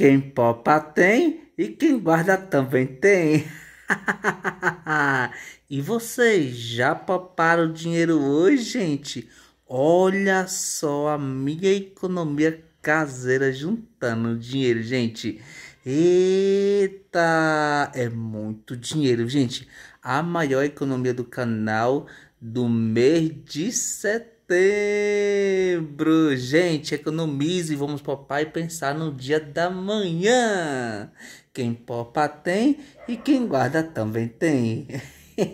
Quem popa tem e quem guarda também tem. e vocês já poparam dinheiro hoje, gente? Olha só a minha economia caseira juntando dinheiro, gente. Eita, é muito dinheiro, gente. A maior economia do canal do mês de setembro outubro. Gente, economize, vamos poupar e pensar no dia da manhã. Quem poupa tem e quem guarda também tem.